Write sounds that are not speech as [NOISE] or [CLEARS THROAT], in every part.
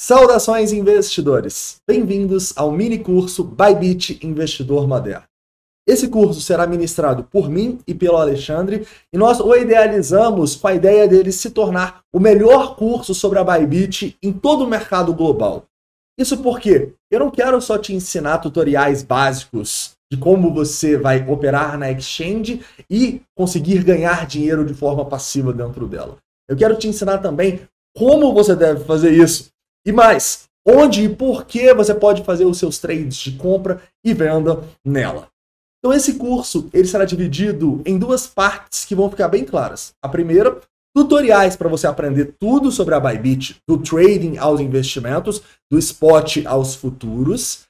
Saudações investidores! Bem-vindos ao mini curso Bybit Investidor Moderno. Esse curso será ministrado por mim e pelo Alexandre e nós o idealizamos com a ideia dele se tornar o melhor curso sobre a Bybit em todo o mercado global. Isso porque eu não quero só te ensinar tutoriais básicos de como você vai operar na exchange e conseguir ganhar dinheiro de forma passiva dentro dela. Eu quero te ensinar também como você deve fazer isso e mais, onde e por que você pode fazer os seus trades de compra e venda nela. Então esse curso ele será dividido em duas partes que vão ficar bem claras. A primeira, tutoriais para você aprender tudo sobre a Bybit, do trading aos investimentos, do spot aos futuros,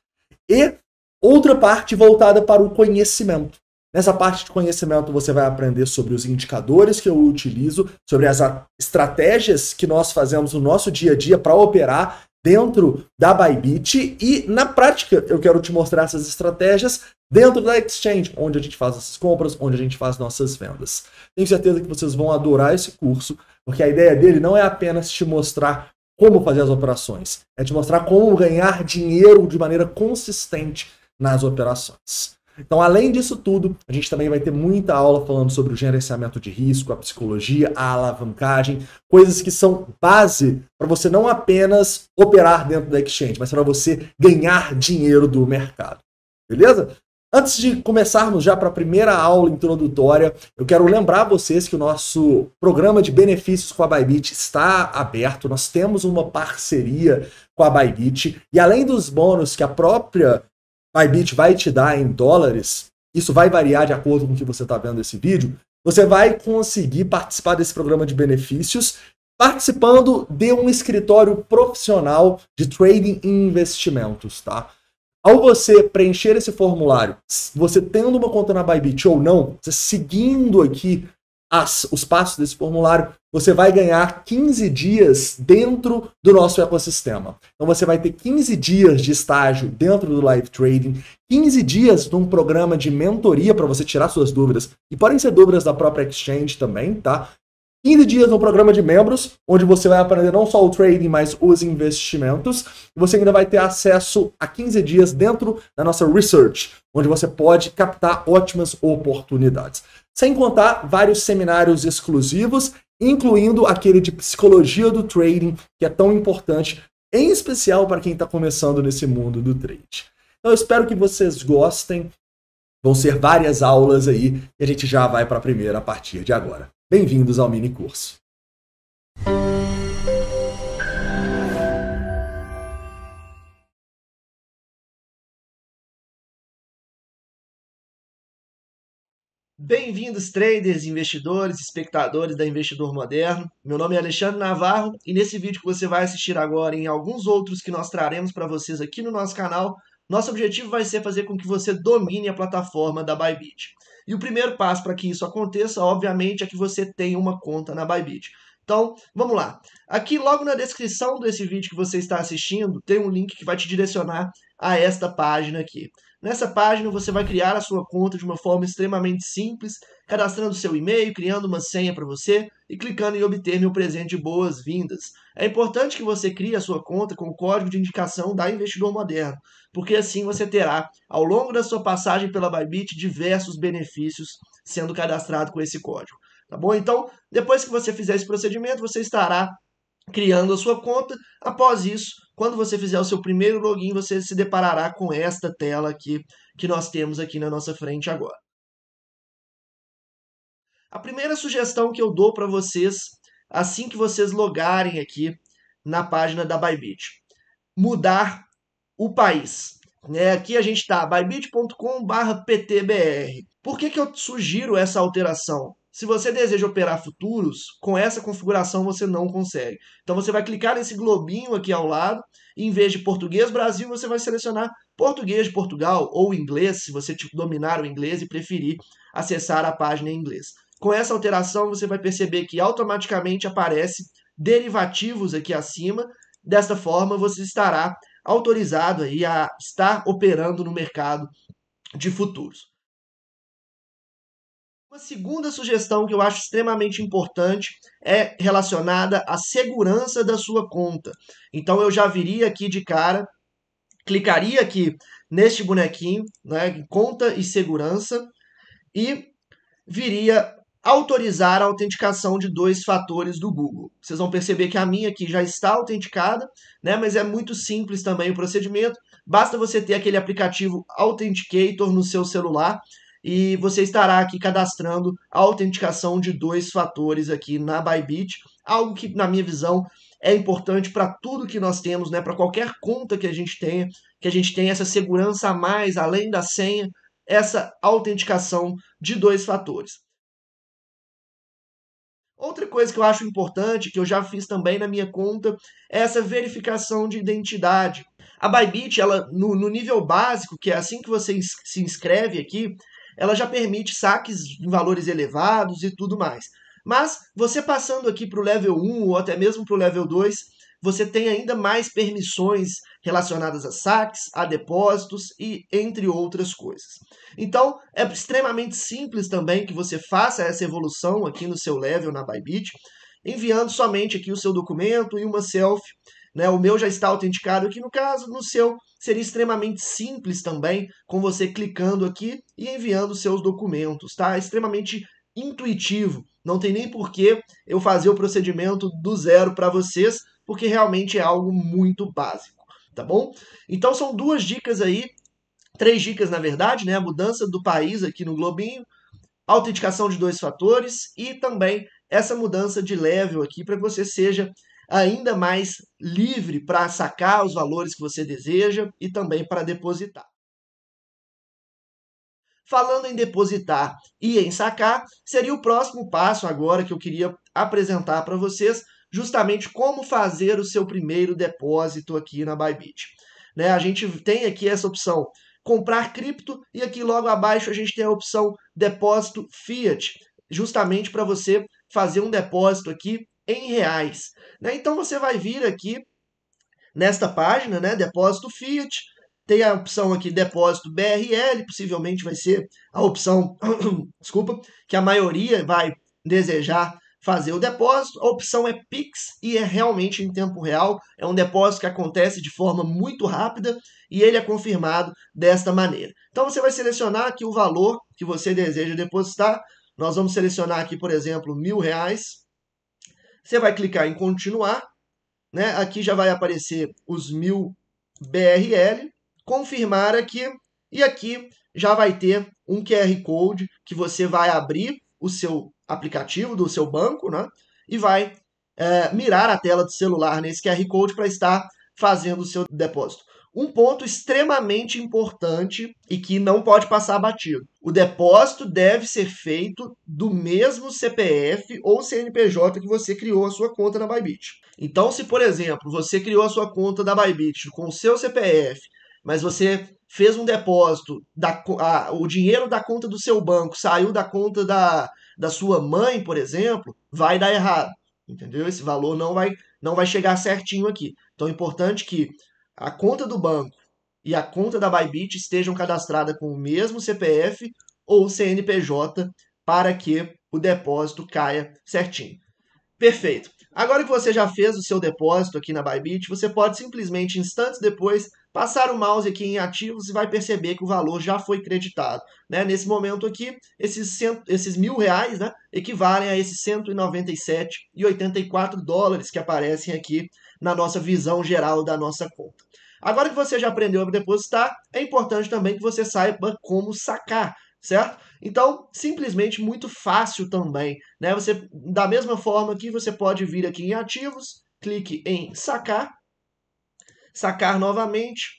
e outra parte voltada para o conhecimento. Nessa parte de conhecimento, você vai aprender sobre os indicadores que eu utilizo, sobre as estratégias que nós fazemos no nosso dia a dia para operar dentro da Bybit e na prática eu quero te mostrar essas estratégias dentro da Exchange, onde a gente faz as compras, onde a gente faz nossas vendas. Tenho certeza que vocês vão adorar esse curso, porque a ideia dele não é apenas te mostrar como fazer as operações, é te mostrar como ganhar dinheiro de maneira consistente nas operações. Então, além disso tudo, a gente também vai ter muita aula falando sobre o gerenciamento de risco, a psicologia, a alavancagem, coisas que são base para você não apenas operar dentro da exchange, mas para você ganhar dinheiro do mercado. Beleza? Antes de começarmos já para a primeira aula introdutória, eu quero lembrar vocês que o nosso programa de benefícios com a Bybit está aberto. Nós temos uma parceria com a Bybit e além dos bônus que a própria Bybit vai te dar em dólares, isso vai variar de acordo com o que você está vendo esse vídeo, você vai conseguir participar desse programa de benefícios participando de um escritório profissional de trading e investimentos, tá? Ao você preencher esse formulário, você tendo uma conta na Bybit ou não, seguindo aqui as, os passos desse formulário, você vai ganhar 15 dias dentro do nosso ecossistema. Então você vai ter 15 dias de estágio dentro do live trading, 15 dias de um programa de mentoria para você tirar suas dúvidas, e podem ser dúvidas da própria exchange também, tá? 15 dias no programa de membros, onde você vai aprender não só o trading, mas os investimentos. E você ainda vai ter acesso a 15 dias dentro da nossa research, onde você pode captar ótimas oportunidades. Sem contar vários seminários exclusivos, incluindo aquele de psicologia do trading, que é tão importante, em especial para quem está começando nesse mundo do trade. Então, eu espero que vocês gostem. Vão ser várias aulas aí e a gente já vai para a primeira a partir de agora. Bem-vindos ao mini curso. Bem-vindos, traders, investidores, espectadores da Investidor Moderno. Meu nome é Alexandre Navarro e nesse vídeo que você vai assistir agora e em alguns outros que nós traremos para vocês aqui no nosso canal, nosso objetivo vai ser fazer com que você domine a plataforma da Bybit. E o primeiro passo para que isso aconteça, obviamente, é que você tenha uma conta na Bybit. Então, vamos lá. Aqui, logo na descrição desse vídeo que você está assistindo, tem um link que vai te direcionar a esta página aqui. Nessa página você vai criar a sua conta de uma forma extremamente simples, cadastrando seu e-mail, criando uma senha para você e clicando em obter meu presente de boas-vindas. É importante que você crie a sua conta com o código de indicação da Investidor Moderno, porque assim você terá, ao longo da sua passagem pela Bybit, diversos benefícios sendo cadastrado com esse código. Tá bom? Então, depois que você fizer esse procedimento, você estará criando a sua conta. Após isso, quando você fizer o seu primeiro login, você se deparará com esta tela aqui que nós temos aqui na nossa frente agora. A primeira sugestão que eu dou para vocês, assim que vocês logarem aqui na página da Bybit, mudar o país. né? aqui a gente está, bybit.com.br Por que, que eu sugiro essa alteração? Se você deseja operar futuros, com essa configuração você não consegue. Então você vai clicar nesse globinho aqui ao lado, e em vez de português Brasil, você vai selecionar português de Portugal ou inglês, se você tipo, dominar o inglês e preferir acessar a página em inglês. Com essa alteração, você vai perceber que automaticamente aparece derivativos aqui acima. Desta forma, você estará autorizado aí a estar operando no mercado de futuros. Uma segunda sugestão que eu acho extremamente importante é relacionada à segurança da sua conta. Então eu já viria aqui de cara, clicaria aqui neste bonequinho, né, conta e segurança, e viria autorizar a autenticação de dois fatores do Google. Vocês vão perceber que a minha aqui já está autenticada, né, mas é muito simples também o procedimento. Basta você ter aquele aplicativo Authenticator no seu celular e você estará aqui cadastrando a autenticação de dois fatores aqui na Bybit, algo que na minha visão é importante para tudo que nós temos, né, para qualquer conta que a gente tenha, que a gente tenha essa segurança a mais além da senha, essa autenticação de dois fatores. Outra coisa que eu acho importante, que eu já fiz também na minha conta, é essa verificação de identidade. A Bybit, ela, no, no nível básico, que é assim que você se inscreve aqui, ela já permite saques em valores elevados e tudo mais. Mas você passando aqui para o level 1 ou até mesmo para o level 2, você tem ainda mais permissões relacionadas a saques, a depósitos e entre outras coisas. Então, é extremamente simples também que você faça essa evolução aqui no seu level na Bybit, enviando somente aqui o seu documento e uma selfie né? O meu já está autenticado aqui no caso, no seu seria extremamente simples também, com você clicando aqui e enviando seus documentos, tá? É extremamente intuitivo. Não tem nem porquê eu fazer o procedimento do zero para vocês, porque realmente é algo muito básico, tá bom? Então são duas dicas aí, três dicas na verdade, né? A mudança do país aqui no globinho, autenticação de dois fatores e também essa mudança de level aqui para que você seja ainda mais livre para sacar os valores que você deseja e também para depositar. Falando em depositar e em sacar, seria o próximo passo agora que eu queria apresentar para vocês, justamente como fazer o seu primeiro depósito aqui na Bybit. Né? A gente tem aqui essa opção comprar cripto e aqui logo abaixo a gente tem a opção depósito fiat, justamente para você fazer um depósito aqui em reais. Né? Então você vai vir aqui nesta página, né? Depósito Fiat, tem a opção aqui depósito BRL, possivelmente vai ser a opção, [CLEARS THROAT] desculpa, que a maioria vai desejar fazer o depósito. A opção é Pix e é realmente em tempo real, é um depósito que acontece de forma muito rápida e ele é confirmado desta maneira. Então você vai selecionar aqui o valor que você deseja depositar. Nós vamos selecionar aqui, por exemplo, mil reais. Você vai clicar em continuar, né? Aqui já vai aparecer os 1000 BRL, confirmar aqui e aqui já vai ter um QR Code que você vai abrir o seu aplicativo do seu banco, né? E vai é, mirar a tela do celular nesse QR Code para estar fazendo o seu depósito. Um ponto extremamente importante e que não pode passar batido. O depósito deve ser feito do mesmo CPF ou CNPJ que você criou a sua conta na Bybit. Então, se por exemplo, você criou a sua conta da Bybit com o seu CPF, mas você fez um depósito, da, a, o dinheiro da conta do seu banco saiu da conta da, da sua mãe, por exemplo, vai dar errado. Entendeu? Esse valor não vai, não vai chegar certinho aqui. Então é importante que a conta do banco e a conta da Bybit estejam cadastradas com o mesmo CPF ou CNPJ para que o depósito caia certinho. Perfeito. Agora que você já fez o seu depósito aqui na Bybit, você pode simplesmente, instantes depois, passar o mouse aqui em ativos e vai perceber que o valor já foi creditado. Né? Nesse momento aqui, esses, cento, esses mil reais né, equivalem a esses 197,84 dólares que aparecem aqui na nossa visão geral da nossa conta. Agora que você já aprendeu a depositar, é importante também que você saiba como sacar, certo? Então, simplesmente muito fácil também, né? Você da mesma forma que você pode vir aqui em ativos, clique em sacar, sacar novamente.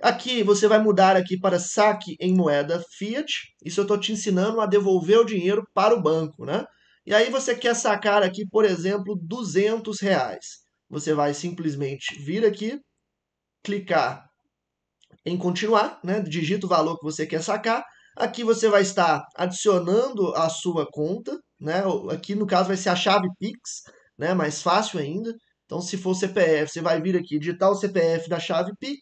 Aqui você vai mudar aqui para saque em moeda fiat. Isso eu estou te ensinando a devolver o dinheiro para o banco, né? E aí você quer sacar aqui, por exemplo, 200 reais. Você vai simplesmente vir aqui, clicar em continuar, né? digita o valor que você quer sacar. Aqui você vai estar adicionando a sua conta, né? aqui no caso vai ser a chave Pix, né? mais fácil ainda. Então, se for CPF, você vai vir aqui digitar o CPF da chave Pix,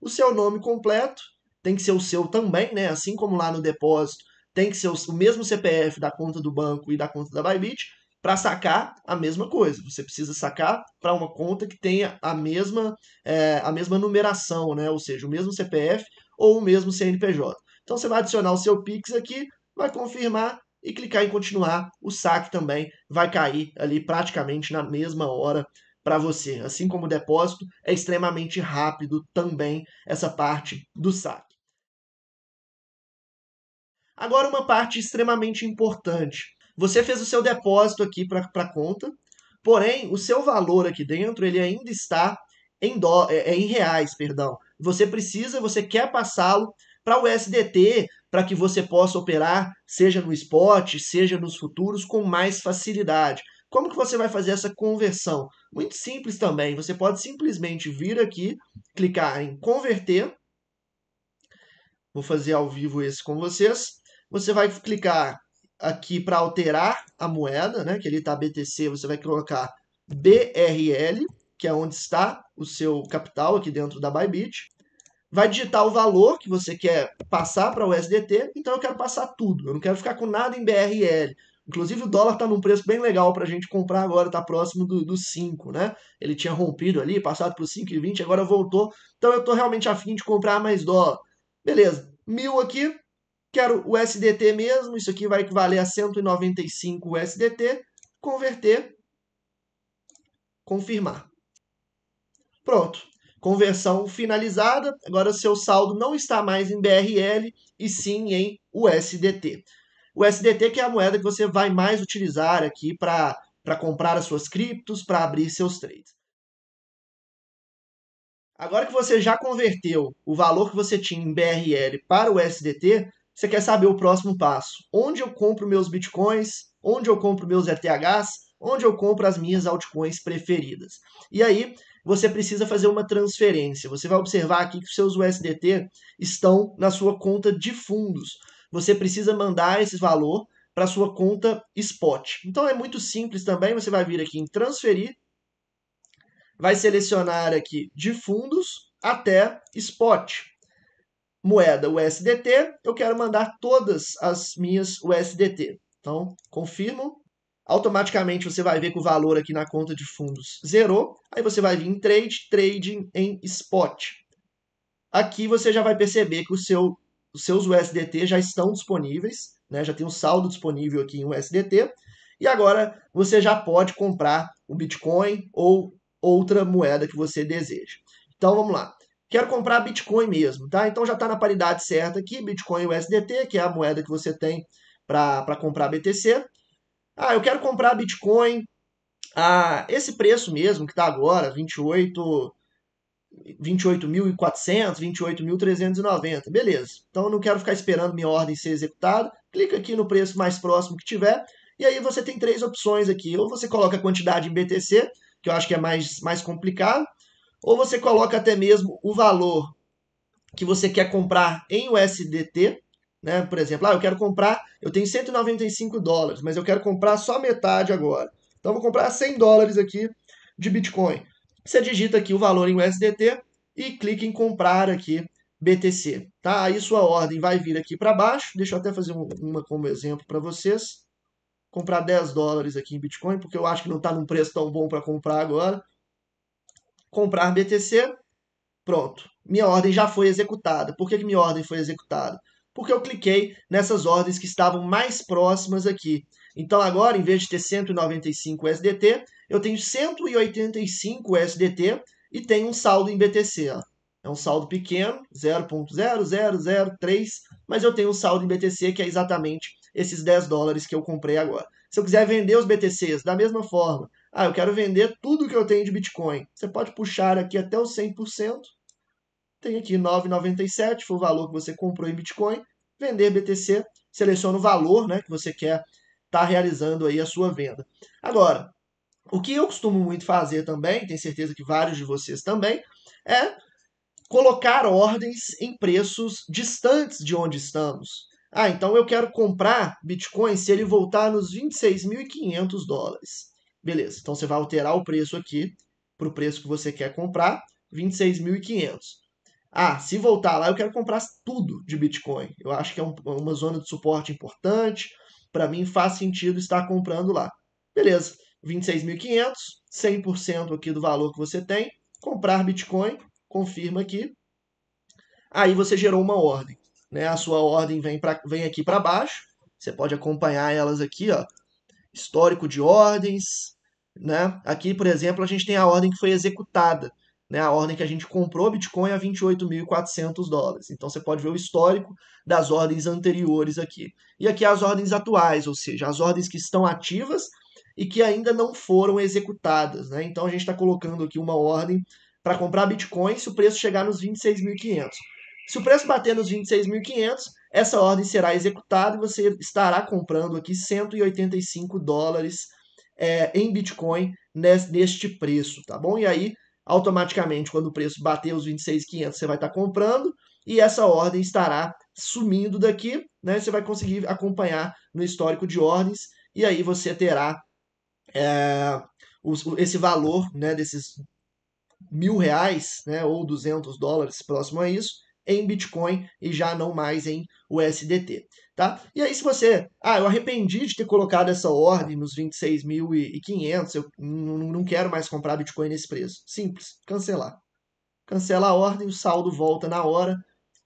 o seu nome completo, tem que ser o seu também, né? assim como lá no depósito, tem que ser o mesmo CPF da conta do banco e da conta da Bybit, para sacar, a mesma coisa. Você precisa sacar para uma conta que tenha a mesma, é, a mesma numeração, né? ou seja, o mesmo CPF ou o mesmo CNPJ. Então você vai adicionar o seu Pix aqui, vai confirmar e clicar em continuar. O saque também vai cair ali praticamente na mesma hora para você. Assim como o depósito, é extremamente rápido também essa parte do saque. Agora, uma parte extremamente importante. Você fez o seu depósito aqui para a conta, porém, o seu valor aqui dentro, ele ainda está em, dó, é, é em reais, perdão. Você precisa, você quer passá-lo para o SDT, para que você possa operar, seja no spot, seja nos futuros, com mais facilidade. Como que você vai fazer essa conversão? Muito simples também. Você pode simplesmente vir aqui, clicar em converter. Vou fazer ao vivo esse com vocês. Você vai clicar aqui para alterar a moeda, né, que ele está BTC, você vai colocar BRL, que é onde está o seu capital aqui dentro da Bybit. Vai digitar o valor que você quer passar para o USDT, então eu quero passar tudo, eu não quero ficar com nada em BRL. Inclusive o dólar está num preço bem legal para a gente comprar agora, está próximo do, do 5, né? Ele tinha rompido ali, passado para o 5,20, agora voltou. Então eu estou realmente afim de comprar mais dólar. Beleza, mil aqui, Quero o SDT mesmo, isso aqui vai equivaler a 195 USDT, converter, confirmar. Pronto, conversão finalizada. Agora seu saldo não está mais em BRL e sim em USDT. O SDT que é a moeda que você vai mais utilizar aqui para comprar as suas criptos, para abrir seus trades. Agora que você já converteu o valor que você tinha em BRL para o SDT, você quer saber o próximo passo? Onde eu compro meus bitcoins? Onde eu compro meus ETHs? Onde eu compro as minhas altcoins preferidas? E aí, você precisa fazer uma transferência. Você vai observar aqui que os seus USDT estão na sua conta de fundos. Você precisa mandar esse valor para sua conta spot. Então é muito simples também, você vai vir aqui em transferir, vai selecionar aqui de fundos até spot moeda USDT, eu quero mandar todas as minhas USDT. Então, confirmo. Automaticamente você vai ver que o valor aqui na conta de fundos zerou. Aí você vai vir em trade, trading em spot. Aqui você já vai perceber que o seu, os seus USDT já estão disponíveis, né? já tem um saldo disponível aqui em USDT. E agora você já pode comprar o Bitcoin ou outra moeda que você deseja. Então vamos lá. Quero comprar Bitcoin mesmo, tá? Então já está na paridade certa aqui, Bitcoin e USDT, que é a moeda que você tem para comprar BTC. Ah, eu quero comprar Bitcoin a esse preço mesmo que está agora, 28 28.400, 28.390. Beleza. Então não quero ficar esperando minha ordem ser executada. Clica aqui no preço mais próximo que tiver. E aí você tem três opções aqui. Ou você coloca a quantidade em BTC, que eu acho que é mais, mais complicado ou você coloca até mesmo o valor que você quer comprar em USDT, né? Por exemplo, ah, eu quero comprar, eu tenho 195 dólares, mas eu quero comprar só metade agora. Então vou comprar 100 dólares aqui de Bitcoin. Você digita aqui o valor em USDT e clica em comprar aqui BTC, tá? Aí sua ordem vai vir aqui para baixo. Deixa eu até fazer uma como exemplo para vocês. Comprar 10 dólares aqui em Bitcoin, porque eu acho que não está num preço tão bom para comprar agora comprar BTC, pronto. Minha ordem já foi executada. Por que, que minha ordem foi executada? Porque eu cliquei nessas ordens que estavam mais próximas aqui. Então agora, em vez de ter 195 USDT, eu tenho 185 USDT e tenho um saldo em BTC. Ó. É um saldo pequeno, 0.0003, mas eu tenho um saldo em BTC que é exatamente esses 10 dólares que eu comprei agora. Se eu quiser vender os BTCs da mesma forma ah, eu quero vender tudo que eu tenho de Bitcoin. Você pode puxar aqui até o 100%. Tem aqui 9,97, foi o valor que você comprou em Bitcoin. Vender BTC, seleciona o valor né, que você quer estar tá realizando aí a sua venda. Agora, o que eu costumo muito fazer também, tenho certeza que vários de vocês também, é colocar ordens em preços distantes de onde estamos. Ah, então eu quero comprar Bitcoin se ele voltar nos 26.500 dólares. Beleza, então você vai alterar o preço aqui para o preço que você quer comprar, 26.500. Ah, se voltar lá, eu quero comprar tudo de Bitcoin. Eu acho que é um, uma zona de suporte importante. Para mim faz sentido estar comprando lá. Beleza, 26.500, 100% aqui do valor que você tem. Comprar Bitcoin, confirma aqui. Aí você gerou uma ordem. Né? A sua ordem vem, pra, vem aqui para baixo. Você pode acompanhar elas aqui, ó. Histórico de ordens, né? Aqui, por exemplo, a gente tem a ordem que foi executada, né? a ordem que a gente comprou Bitcoin a 28.400 dólares. Então você pode ver o histórico das ordens anteriores aqui. E aqui as ordens atuais, ou seja, as ordens que estão ativas e que ainda não foram executadas. Né? Então a gente está colocando aqui uma ordem para comprar Bitcoin se o preço chegar nos 26.500. Se o preço bater nos 26.500, essa ordem será executada e você estará comprando aqui 185 dólares é, em Bitcoin nesse, neste preço, tá bom? E aí, automaticamente, quando o preço bater os 26.500, você vai estar tá comprando e essa ordem estará sumindo daqui, né? Você vai conseguir acompanhar no histórico de ordens e aí você terá é, esse valor, né? Desses mil reais, né? Ou 200 dólares próximo a isso em Bitcoin e já não mais em USDT, tá? E aí se você, ah, eu arrependi de ter colocado essa ordem nos 26.500, eu não quero mais comprar Bitcoin nesse preço. Simples, cancelar. Cancela a ordem, o saldo volta na hora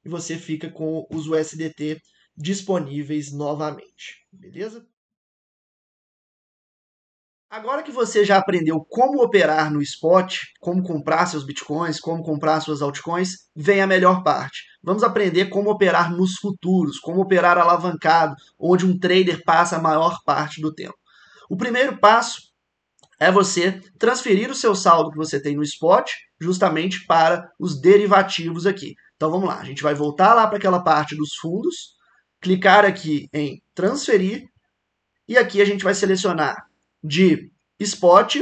e você fica com os USDT disponíveis novamente, beleza? Agora que você já aprendeu como operar no spot, como comprar seus bitcoins, como comprar suas altcoins, vem a melhor parte. Vamos aprender como operar nos futuros, como operar alavancado, onde um trader passa a maior parte do tempo. O primeiro passo é você transferir o seu saldo que você tem no spot justamente para os derivativos aqui. Então vamos lá, a gente vai voltar lá para aquela parte dos fundos, clicar aqui em transferir e aqui a gente vai selecionar de spot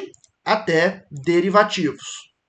até derivativos.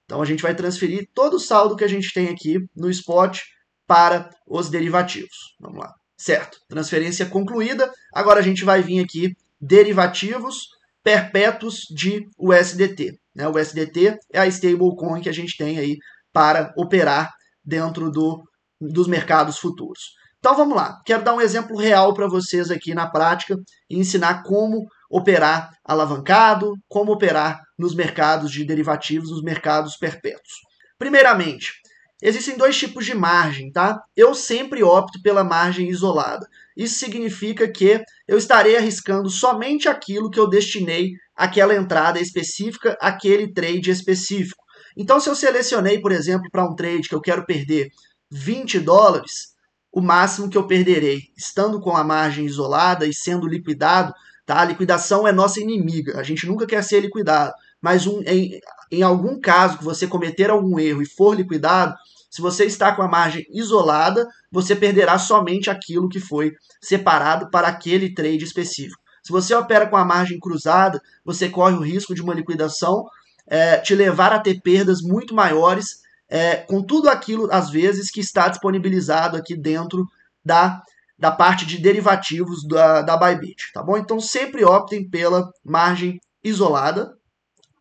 Então a gente vai transferir todo o saldo que a gente tem aqui no spot para os derivativos. Vamos lá. Certo, transferência concluída. Agora a gente vai vir aqui derivativos perpétuos de USDT. Né? O USDT é a stablecoin que a gente tem aí para operar dentro do, dos mercados futuros. Então vamos lá, quero dar um exemplo real para vocês aqui na prática e ensinar como operar alavancado, como operar nos mercados de derivativos, nos mercados perpétuos. Primeiramente, existem dois tipos de margem, tá? Eu sempre opto pela margem isolada. Isso significa que eu estarei arriscando somente aquilo que eu destinei àquela entrada específica, aquele trade específico. Então, se eu selecionei, por exemplo, para um trade que eu quero perder 20 dólares, o máximo que eu perderei, estando com a margem isolada e sendo liquidado, tá? A liquidação é nossa inimiga, a gente nunca quer ser liquidado, mas um, em, em algum caso que você cometer algum erro e for liquidado, se você está com a margem isolada, você perderá somente aquilo que foi separado para aquele trade específico. Se você opera com a margem cruzada, você corre o risco de uma liquidação é, te levar a ter perdas muito maiores é, com tudo aquilo, às vezes, que está disponibilizado aqui dentro da, da parte de derivativos da, da Bybit, tá bom? Então, sempre optem pela margem isolada,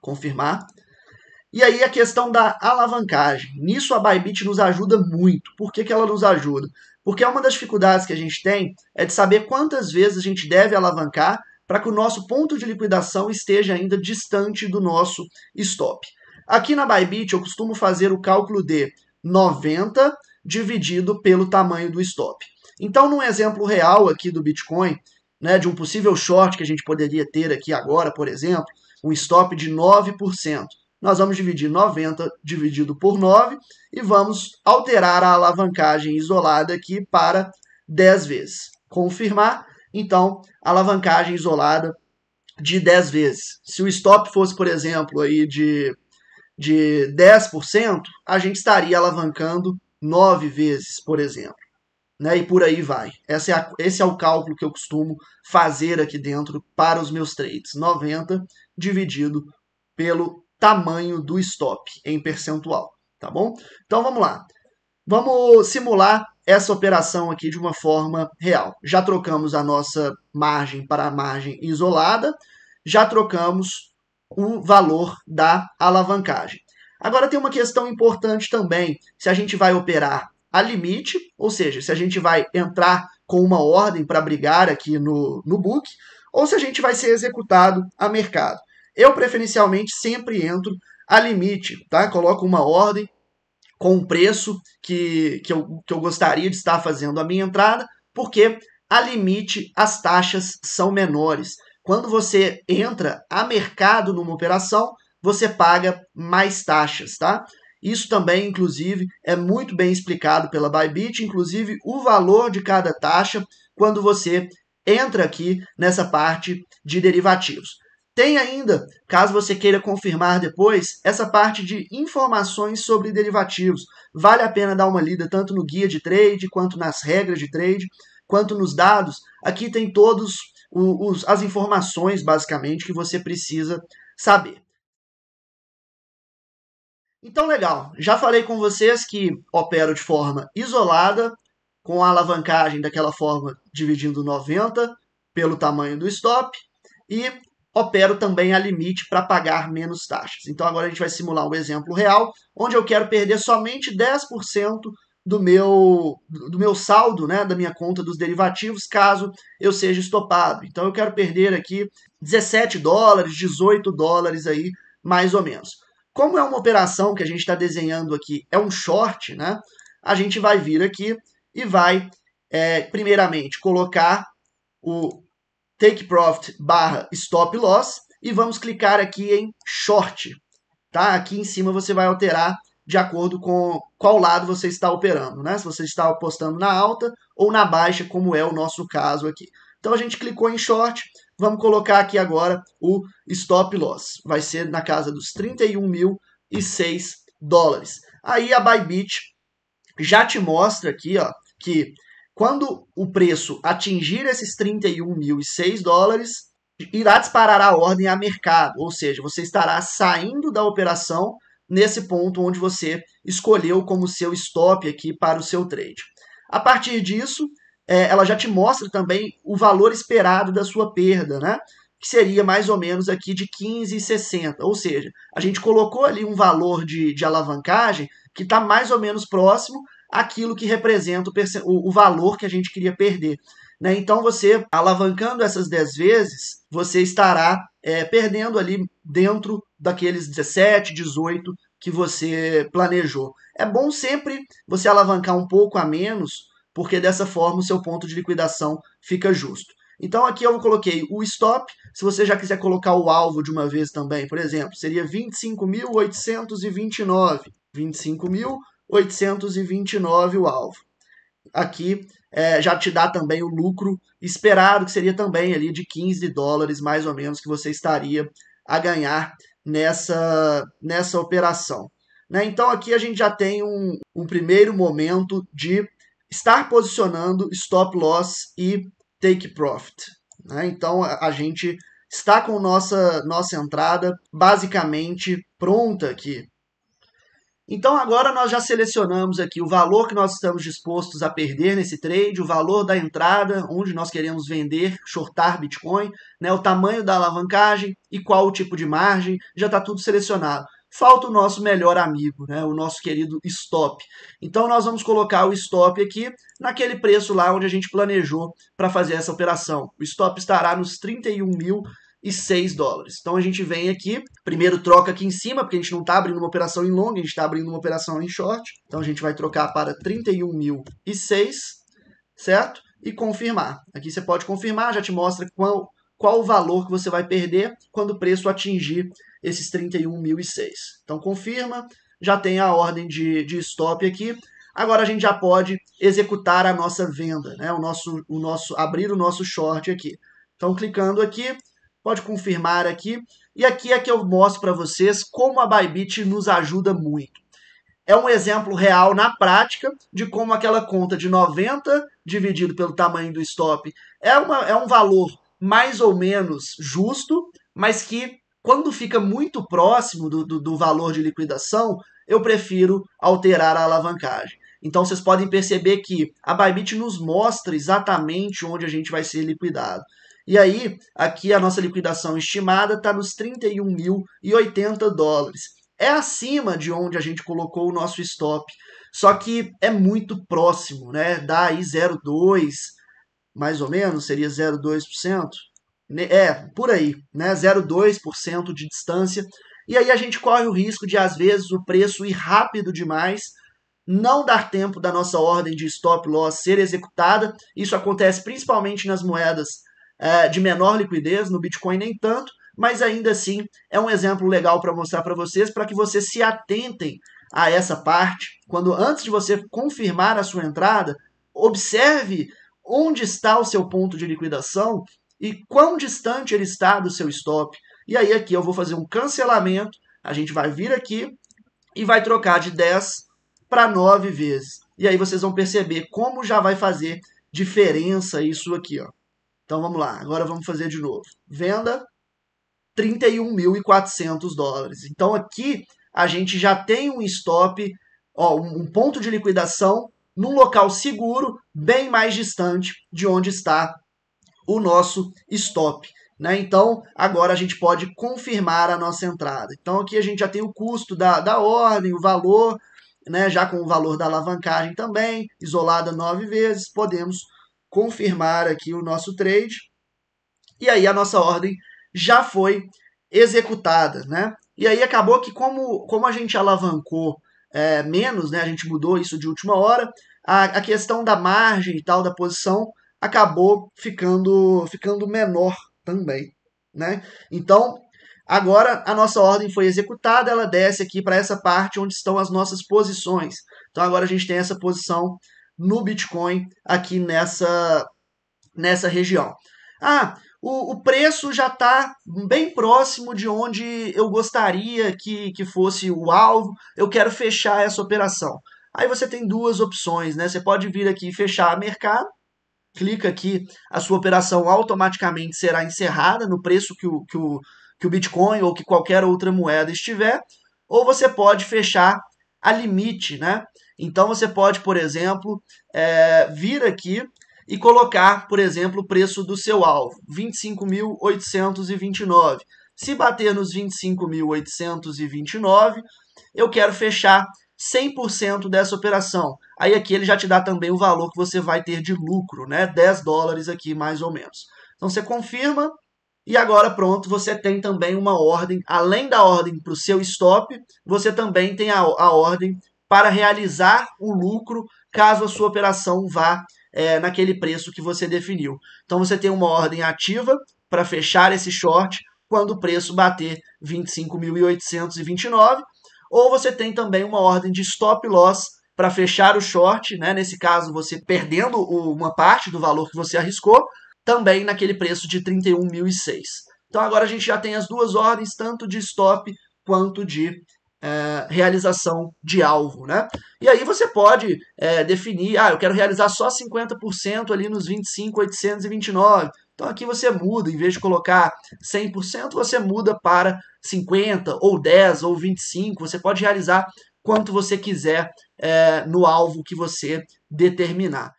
confirmar. E aí a questão da alavancagem. Nisso a Bybit nos ajuda muito. Por que, que ela nos ajuda? Porque uma das dificuldades que a gente tem é de saber quantas vezes a gente deve alavancar para que o nosso ponto de liquidação esteja ainda distante do nosso stop. Aqui na Bybit eu costumo fazer o cálculo de 90 dividido pelo tamanho do stop. Então, num exemplo real aqui do Bitcoin, né, de um possível short que a gente poderia ter aqui agora, por exemplo, um stop de 9%. Nós vamos dividir 90 dividido por 9 e vamos alterar a alavancagem isolada aqui para 10 vezes. Confirmar, então, alavancagem isolada de 10 vezes. Se o stop fosse, por exemplo, aí de de 10%, a gente estaria alavancando nove vezes, por exemplo. Né? E por aí vai. Esse é, a, esse é o cálculo que eu costumo fazer aqui dentro para os meus trades. 90 dividido pelo tamanho do stop em percentual, tá bom? Então vamos lá. Vamos simular essa operação aqui de uma forma real. Já trocamos a nossa margem para a margem isolada, já trocamos o valor da alavancagem. Agora tem uma questão importante também, se a gente vai operar a limite, ou seja, se a gente vai entrar com uma ordem para brigar aqui no, no book, ou se a gente vai ser executado a mercado. Eu preferencialmente sempre entro a limite, tá? Coloco uma ordem com o preço que, que, eu, que eu gostaria de estar fazendo a minha entrada, porque a limite as taxas são menores quando você entra a mercado numa operação, você paga mais taxas, tá? Isso também, inclusive, é muito bem explicado pela Bybit, inclusive o valor de cada taxa quando você entra aqui nessa parte de derivativos. Tem ainda, caso você queira confirmar depois, essa parte de informações sobre derivativos. Vale a pena dar uma lida tanto no guia de trade, quanto nas regras de trade, quanto nos dados. Aqui tem todos os, as informações, basicamente, que você precisa saber. Então, legal. Já falei com vocês que opero de forma isolada, com a alavancagem daquela forma dividindo 90 pelo tamanho do stop e opero também a limite para pagar menos taxas. Então, agora a gente vai simular um exemplo real, onde eu quero perder somente 10% do meu do meu saldo, né, da minha conta dos derivativos, caso eu seja estopado. Então eu quero perder aqui 17 dólares, 18 dólares aí, mais ou menos. Como é uma operação que a gente está desenhando aqui, é um short, né? A gente vai vir aqui e vai, é, primeiramente, colocar o take profit barra stop loss e vamos clicar aqui em short, tá? Aqui em cima você vai alterar de acordo com qual lado você está operando, né? Se você está apostando na alta ou na baixa, como é o nosso caso aqui. Então a gente clicou em short, vamos colocar aqui agora o stop loss. Vai ser na casa dos 31.006 dólares. Aí a Bybit já te mostra aqui, ó, que quando o preço atingir esses 31.006 dólares, irá disparar a ordem a mercado, ou seja, você estará saindo da operação nesse ponto onde você escolheu como seu stop aqui para o seu trade. A partir disso, é, ela já te mostra também o valor esperado da sua perda, né? Que seria mais ou menos aqui de 15,60. Ou seja, a gente colocou ali um valor de, de alavancagem que está mais ou menos próximo àquilo que representa o, o valor que a gente queria perder. Né? Então, você alavancando essas 10 vezes, você estará é, perdendo ali dentro daqueles 17, 18 que você planejou. É bom sempre você alavancar um pouco a menos, porque dessa forma o seu ponto de liquidação fica justo. Então aqui eu coloquei o stop, se você já quiser colocar o alvo de uma vez também, por exemplo, seria 25.829. 25.829 o alvo. Aqui é, já te dá também o lucro esperado, que seria também ali de 15 dólares mais ou menos que você estaria a ganhar nessa, nessa operação. Né? Então aqui a gente já tem um, um primeiro momento de estar posicionando stop loss e take profit. Né? Então a, a gente está com nossa, nossa entrada basicamente pronta aqui. Então agora nós já selecionamos aqui o valor que nós estamos dispostos a perder nesse trade, o valor da entrada, onde nós queremos vender, shortar Bitcoin, né, o tamanho da alavancagem e qual o tipo de margem, já está tudo selecionado. Falta o nosso melhor amigo, né, o nosso querido stop. Então nós vamos colocar o stop aqui naquele preço lá onde a gente planejou para fazer essa operação. O stop estará nos 31 mil e 6 dólares. Então a gente vem aqui, primeiro troca aqui em cima, porque a gente não está abrindo uma operação em longa, a gente está abrindo uma operação em short. Então a gente vai trocar para 31.006, certo? E confirmar. Aqui você pode confirmar, já te mostra qual, qual o valor que você vai perder quando o preço atingir esses 31.006. Então confirma, já tem a ordem de, de stop aqui. Agora a gente já pode executar a nossa venda, né? o nosso, o nosso abrir o nosso short aqui. Então clicando aqui, pode confirmar aqui. E aqui é que eu mostro para vocês como a Bybit nos ajuda muito. É um exemplo real na prática de como aquela conta de 90 dividido pelo tamanho do stop é, uma, é um valor mais ou menos justo, mas que quando fica muito próximo do, do, do valor de liquidação, eu prefiro alterar a alavancagem. Então vocês podem perceber que a Bybit nos mostra exatamente onde a gente vai ser liquidado. E aí, aqui a nossa liquidação estimada está nos 31.080 dólares. É acima de onde a gente colocou o nosso stop. Só que é muito próximo, né? Dá aí 0,2, mais ou menos, seria 0,2%. É, por aí, né? 0,2% de distância. E aí a gente corre o risco de, às vezes, o preço ir rápido demais, não dar tempo da nossa ordem de stop loss ser executada. Isso acontece principalmente nas moedas é, de menor liquidez, no Bitcoin nem tanto, mas ainda assim é um exemplo legal para mostrar para vocês, para que vocês se atentem a essa parte. Quando antes de você confirmar a sua entrada, observe onde está o seu ponto de liquidação e quão distante ele está do seu stop. E aí aqui eu vou fazer um cancelamento, a gente vai vir aqui e vai trocar de 10 para 9 vezes. E aí vocês vão perceber como já vai fazer diferença isso aqui, ó. Então vamos lá, agora vamos fazer de novo. Venda 31.400 dólares. Então aqui a gente já tem um stop, ó, um ponto de liquidação num local seguro, bem mais distante de onde está o nosso stop. Né? Então, agora a gente pode confirmar a nossa entrada. Então, aqui a gente já tem o custo da, da ordem, o valor, né? já com o valor da alavancagem também, isolada nove vezes, podemos confirmar aqui o nosso trade. E aí a nossa ordem já foi executada, né? E aí acabou que como, como a gente alavancou é, menos, né? A gente mudou isso de última hora. A, a questão da margem e tal da posição acabou ficando ficando menor também, né? Então Agora a nossa ordem foi executada, ela desce aqui para essa parte onde estão as nossas posições. Então agora a gente tem essa posição no Bitcoin aqui nessa, nessa região. Ah, o, o preço já está bem próximo de onde eu gostaria que, que fosse o alvo, eu quero fechar essa operação. Aí você tem duas opções, né? Você pode vir aqui e fechar mercado, clica aqui, a sua operação automaticamente será encerrada no preço que o, que o, que o Bitcoin ou que qualquer outra moeda estiver, ou você pode fechar a limite, né? Então você pode, por exemplo, é, vir aqui e colocar, por exemplo, o preço do seu alvo, 25.829. Se bater nos 25.829, eu quero fechar 100% dessa operação. Aí aqui ele já te dá também o valor que você vai ter de lucro, né? 10 dólares aqui mais ou menos. Então você confirma e agora pronto, você tem também uma ordem, além da ordem para o seu stop, você também tem a, a ordem para realizar o lucro caso a sua operação vá é, naquele preço que você definiu. Então você tem uma ordem ativa para fechar esse short quando o preço bater 25.829, ou você tem também uma ordem de stop loss para fechar o short, né? nesse caso você perdendo uma parte do valor que você arriscou, também naquele preço de 31.006. Então agora a gente já tem as duas ordens, tanto de stop quanto de é, realização de alvo, né? E aí você pode é, definir, ah, eu quero realizar só 50% ali nos 25,829. Então aqui você muda, em vez de colocar 100%, você muda para 50 ou 10 ou 25. Você pode realizar quanto você quiser é, no alvo que você determinar.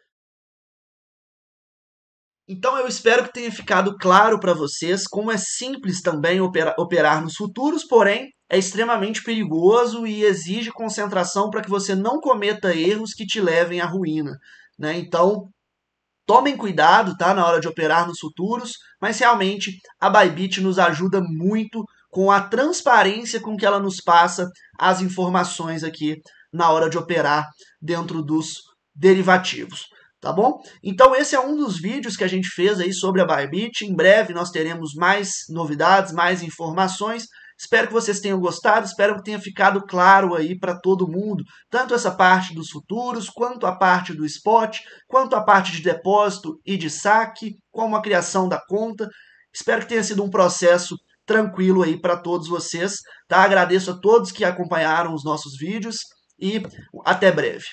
Então eu espero que tenha ficado claro para vocês como é simples também operar, operar nos futuros, porém é extremamente perigoso e exige concentração para que você não cometa erros que te levem à ruína. Né? Então, tomem cuidado tá, na hora de operar nos futuros, mas realmente a Bybit nos ajuda muito com a transparência com que ela nos passa as informações aqui na hora de operar dentro dos derivativos tá bom? Então esse é um dos vídeos que a gente fez aí sobre a Bybit. Em breve nós teremos mais novidades, mais informações. Espero que vocês tenham gostado, espero que tenha ficado claro aí para todo mundo, tanto essa parte dos futuros, quanto a parte do spot, quanto a parte de depósito e de saque, como a criação da conta. Espero que tenha sido um processo tranquilo aí para todos vocês, tá? Agradeço a todos que acompanharam os nossos vídeos e até breve.